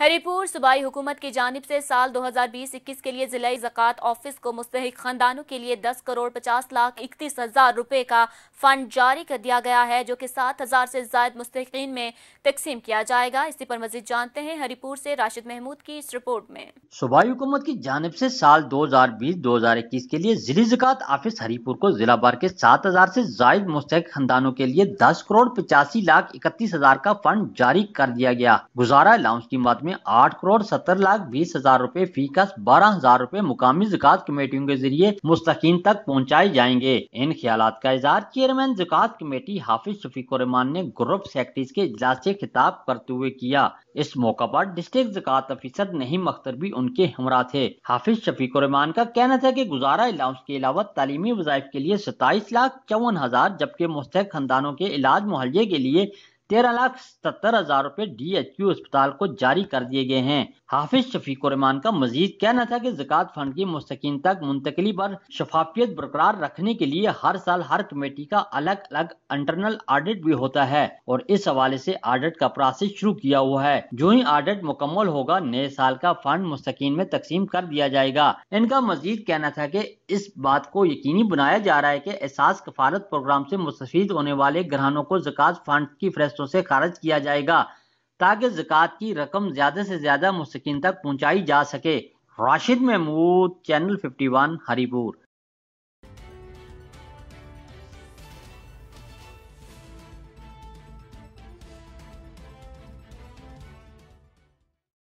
हरिपुर सूबाई हुकूमत की जानब से साल 2020-21 के लिए जिला जक़ात ऑफिस को मुस्तक खानदानों के लिए 10 करोड़ 50 लाख इकतीस हज़ार रुपये का फंड जारी कर दिया गया है जो कि 7000 से जायद मुस्तकिन में तकसीम किया जाएगा इसी पर मजीद जानते हैं हरीपुर से राशिद महमूद की इस रिपोर्ट में सूबाई हुकूमत की जानब से साल 2020-2021 के लिए जिले जक़ात ऑफिस हरीपुर को जिला भर के सात हजार ऐसी जायद मुस्तक खानदानों के लिए दस करोड़ पचासी लाख इकतीस हजार का फंड जारी कर दिया गया गुजारा लाउंज की मद में आठ करोड़ सत्तर लाख बीस हजार रूपए फीकस बारह हजार रूपए मुकामी जुकात कमेटियों के जरिए मुस्तकिन तक पहुँचाए जाएंगे इन ख्याल का इजहार चेयरमैन जुकात कमेटी हाफिज शफीक रहमान ने ग्रुप सेक्रेटरीज के इजलास ऐसी खिताब करते हुए किया इस मौका पर डिस्ट्रिक्ट जक़ात अफिसर नहीम अख्तर भी उनके हमरा थे हाफिज शफीक का कहना था की गुजारा इलाज के अलावा तालीमी वजायफ के लिए सताईस लाख चौवन हजार जबकि मुस्तक खानदानों के इलाज मुहैया के लिए तेरह लाख सत्तर हजार रूपए डी एच यू अस्पताल को जारी कर दिए गए हैं हाफिज शफीक रमान का मजीद कहना था की जक़ात फंड की मुस्तकिन तक मुंतकली पर शफाफियत बरकरार रखने के लिए हर साल हर कमेटी का अलग अलग इंटरनल ऑडिट भी होता है और इस हवाले ऐसी ऑडिट का प्रोसेस शुरू किया हुआ है जो ही ऑडिट मुकम्मल होगा नए साल का फंड मुस्तकिन में तकसीम कर दिया जाएगा इनका मजीद कहना था की इस बात को यकीनी बनाया जा रहा है की एहसास कफालत प्रोग्राम ऐसी मुस्फीद होने वाले ग्रहणों को जक़ात फंड की फहरस्त पैसों से खारिज किया जाएगा ताकि जक़ात की रकम ज़्यादा से ज़्यादा मुस्किन तक पहुँचाई जा सके Rashid Mahmood channel fifty one Haripur